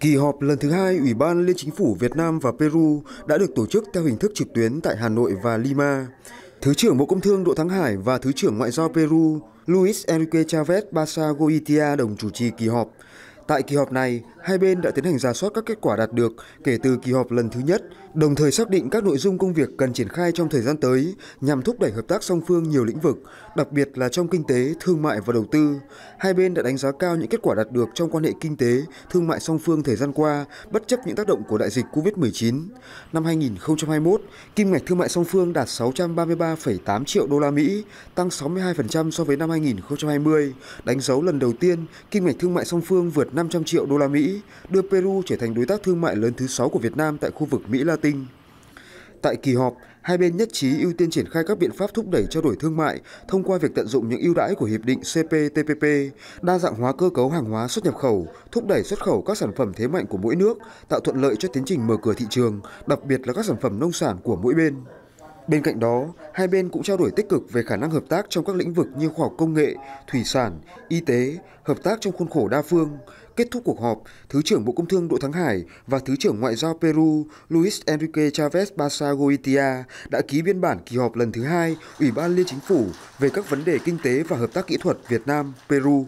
Kỳ họp lần thứ hai Ủy ban Liên Chính phủ Việt Nam và Peru đã được tổ chức theo hình thức trực tuyến tại Hà Nội và Lima. Thứ trưởng Bộ Công Thương Đỗ Thắng Hải và Thứ trưởng Ngoại giao Peru Luis Enrique Chavez Basagoitia đồng chủ trì kỳ họp. Tại kỳ họp này, hai bên đã tiến hành giả soát các kết quả đạt được kể từ kỳ họp lần thứ nhất, đồng thời xác định các nội dung công việc cần triển khai trong thời gian tới nhằm thúc đẩy hợp tác song phương nhiều lĩnh vực, đặc biệt là trong kinh tế, thương mại và đầu tư. Hai bên đã đánh giá cao những kết quả đạt được trong quan hệ kinh tế, thương mại song phương thời gian qua, bất chấp những tác động của đại dịch COVID-19. Năm 2021, kim ngạch thương mại song phương đạt 633,8 triệu đô la Mỹ, tăng 62% so với năm 2020, đánh dấu lần đầu tiên kim ngạch thương mại song phương vượt 500 triệu đô la Mỹ, đưa Peru trở thành đối tác thương mại lớn thứ 6 của Việt Nam tại khu vực Mỹ Latin. Tại kỳ họp, hai bên nhất trí ưu tiên triển khai các biện pháp thúc đẩy trao đổi thương mại thông qua việc tận dụng những ưu đãi của hiệp định CPTPP, đa dạng hóa cơ cấu hàng hóa xuất nhập khẩu, thúc đẩy xuất khẩu các sản phẩm thế mạnh của mỗi nước, tạo thuận lợi cho tiến trình mở cửa thị trường, đặc biệt là các sản phẩm nông sản của mỗi bên. Bên cạnh đó, hai bên cũng trao đổi tích cực về khả năng hợp tác trong các lĩnh vực như khoa học công nghệ, thủy sản, y tế, hợp tác trong khuôn khổ đa phương. Kết thúc cuộc họp, Thứ trưởng Bộ Công Thương Đỗ Thắng Hải và Thứ trưởng Ngoại giao Peru Luis Enrique Chavez Basagoitia đã ký biên bản kỳ họp lần thứ hai Ủy ban Liên Chính phủ về các vấn đề kinh tế và hợp tác kỹ thuật Việt Nam-Peru.